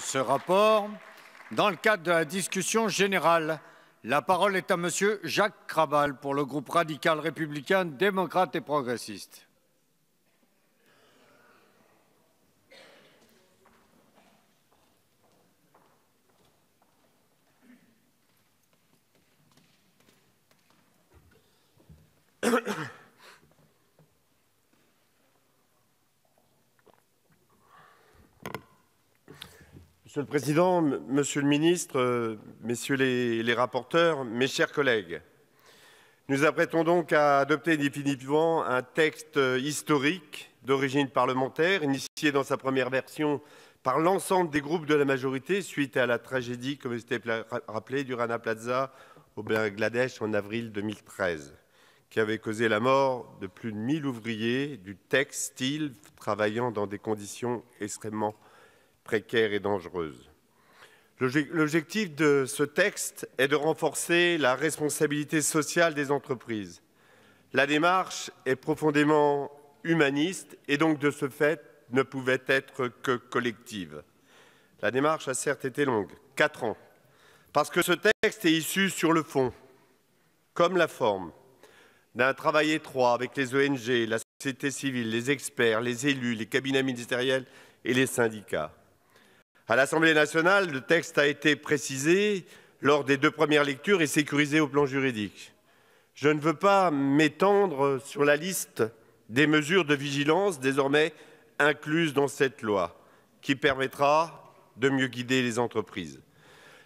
ce rapport. Dans le cadre de la discussion générale, la parole est à Monsieur Jacques Krabal pour le groupe radical républicain, démocrate et progressiste. Monsieur le Président, Monsieur le Ministre, euh, Messieurs les, rapporteurs, mes chers collègues, nous apprêtons donc à adopter définitivement un texte euh, historique d'origine parlementaire, initié dans sa première version par l'ensemble des groupes de la majorité suite à la tragédie, comme c'était rappelé, du Rana Plaza au Bangladesh en avril 2013, qui avait causé la mort de plus de 1000 ouvriers du textile travaillant dans des conditions extrêmement précaire et dangereuse. L'objectif de ce texte est de renforcer la responsabilité sociale des entreprises. La démarche est profondément humaniste et donc de ce fait ne pouvait être que collective. La démarche a certes été longue, quatre ans, parce que ce texte est issu sur le fond, comme la forme, d'un travail étroit avec les ONG, la société civile, les experts, les élus, les cabinets ministériels et les syndicats. À l'Assemblée nationale, le texte a été précisé lors des deux premières lectures et sécurisé au plan juridique. Je ne veux pas m'étendre sur la liste des mesures de vigilance désormais incluses dans cette loi, qui permettra de mieux guider les entreprises.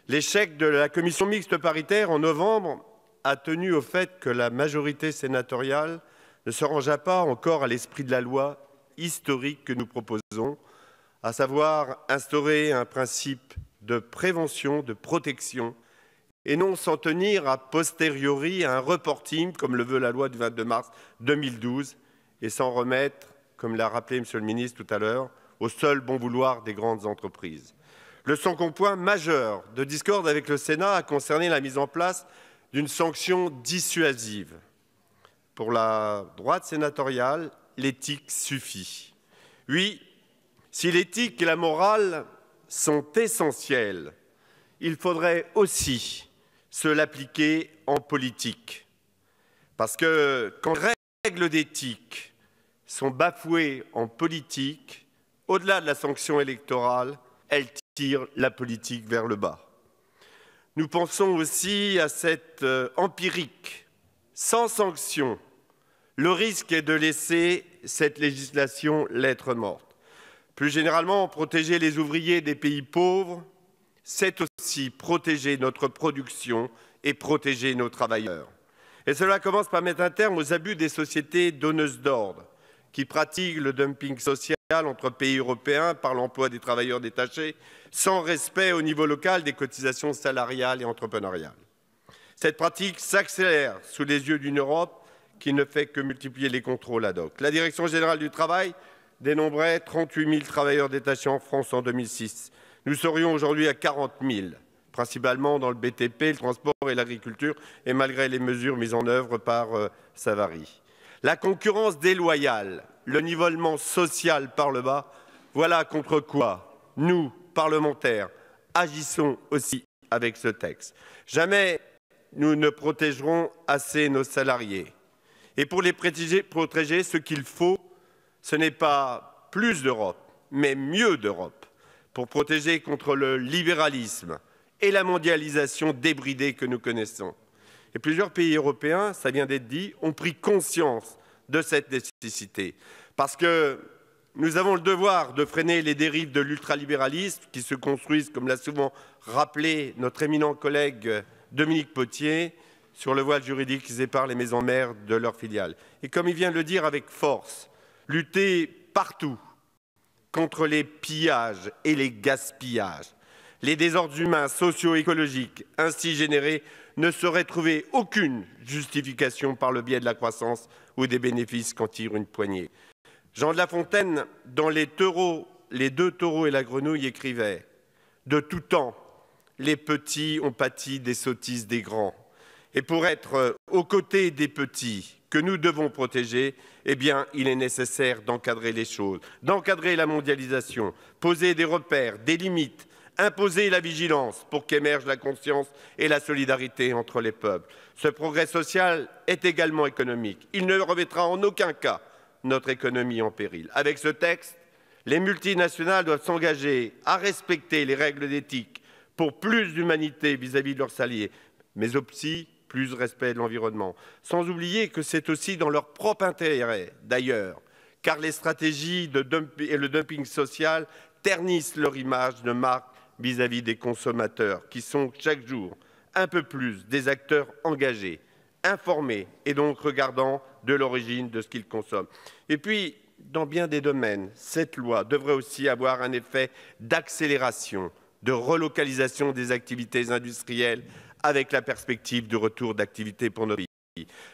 L'échec de la commission mixte paritaire en novembre a tenu au fait que la majorité sénatoriale ne se rangea pas encore à l'esprit de la loi historique que nous proposons à savoir instaurer un principe de prévention, de protection, et non s'en tenir à posteriori à un reporting, comme le veut la loi du 22 mars 2012, et s'en remettre, comme l'a rappelé M. le ministre tout à l'heure, au seul bon vouloir des grandes entreprises. Le second point majeur de discorde avec le Sénat a concerné la mise en place d'une sanction dissuasive. Pour la droite sénatoriale, l'éthique suffit. Oui, si l'éthique et la morale sont essentielles, il faudrait aussi se l'appliquer en politique. Parce que quand les règles d'éthique sont bafouées en politique, au-delà de la sanction électorale, elles tirent la politique vers le bas. Nous pensons aussi à cette euh, empirique. Sans sanction, le risque est de laisser cette législation l'être morte. Plus généralement, protéger les ouvriers des pays pauvres, c'est aussi protéger notre production et protéger nos travailleurs. Et cela commence par mettre un terme aux abus des sociétés donneuses d'ordre, qui pratiquent le dumping social entre pays européens par l'emploi des travailleurs détachés, sans respect au niveau local des cotisations salariales et entrepreneuriales. Cette pratique s'accélère sous les yeux d'une Europe qui ne fait que multiplier les contrôles ad hoc. La Direction générale du travail dénombrait 38 000 travailleurs détachés en France en 2006. Nous serions aujourd'hui à 40 000, principalement dans le BTP, le transport et l'agriculture, et malgré les mesures mises en œuvre par euh, Savary. La concurrence déloyale, le nivellement social par le bas, voilà contre quoi nous, parlementaires, agissons aussi avec ce texte. Jamais nous ne protégerons assez nos salariés. Et pour les protéger ce qu'il faut, ce n'est pas plus d'Europe, mais mieux d'Europe, pour protéger contre le libéralisme et la mondialisation débridée que nous connaissons. Et plusieurs pays européens, ça vient d'être dit, ont pris conscience de cette nécessité, parce que nous avons le devoir de freiner les dérives de l'ultralibéralisme qui se construisent, comme l'a souvent rappelé notre éminent collègue Dominique Potier, sur le voile juridique qui sépare les maisons mères de leurs filiales. Et comme il vient de le dire avec force, lutter partout contre les pillages et les gaspillages. Les désordres humains, socio écologiques ainsi générés ne sauraient trouver aucune justification par le biais de la croissance ou des bénéfices qu'en tire une poignée. Jean de La Fontaine, dans les, taureaux, les deux taureaux et la grenouille, écrivait De tout temps, les petits ont pâti des sottises des grands. Et pour être aux côtés des petits, que nous devons protéger, eh bien, il est nécessaire d'encadrer les choses, d'encadrer la mondialisation, poser des repères, des limites, imposer la vigilance pour qu'émerge la conscience et la solidarité entre les peuples. Ce progrès social est également économique. Il ne remettra en aucun cas notre économie en péril. Avec ce texte, les multinationales doivent s'engager à respecter les règles d'éthique pour plus d'humanité vis-à-vis de leurs alliés, mais aussi plus de respect de l'environnement. Sans oublier que c'est aussi dans leur propre intérêt, d'ailleurs, car les stratégies de et le dumping social ternissent leur image de marque vis-à-vis -vis des consommateurs, qui sont chaque jour un peu plus des acteurs engagés, informés et donc regardant de l'origine de ce qu'ils consomment. Et puis, dans bien des domaines, cette loi devrait aussi avoir un effet d'accélération, de relocalisation des activités industrielles avec la perspective du retour d'activité pour nos pays.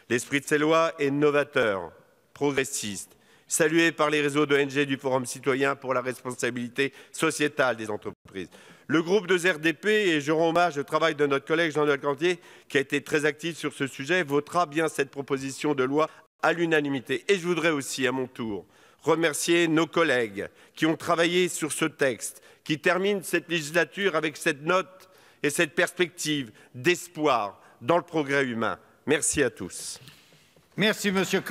L'esprit de ces lois est novateur, progressiste, salué par les réseaux d'ONG du Forum citoyen pour la responsabilité sociétale des entreprises. Le groupe de RDP, et je rends hommage au travail de notre collègue Jean-Noël Cantier, qui a été très actif sur ce sujet, votera bien cette proposition de loi à l'unanimité. Et je voudrais aussi, à mon tour, remercier nos collègues qui ont travaillé sur ce texte, qui termine cette législature avec cette note et cette perspective d'espoir dans le progrès humain. Merci à tous. Merci, Monsieur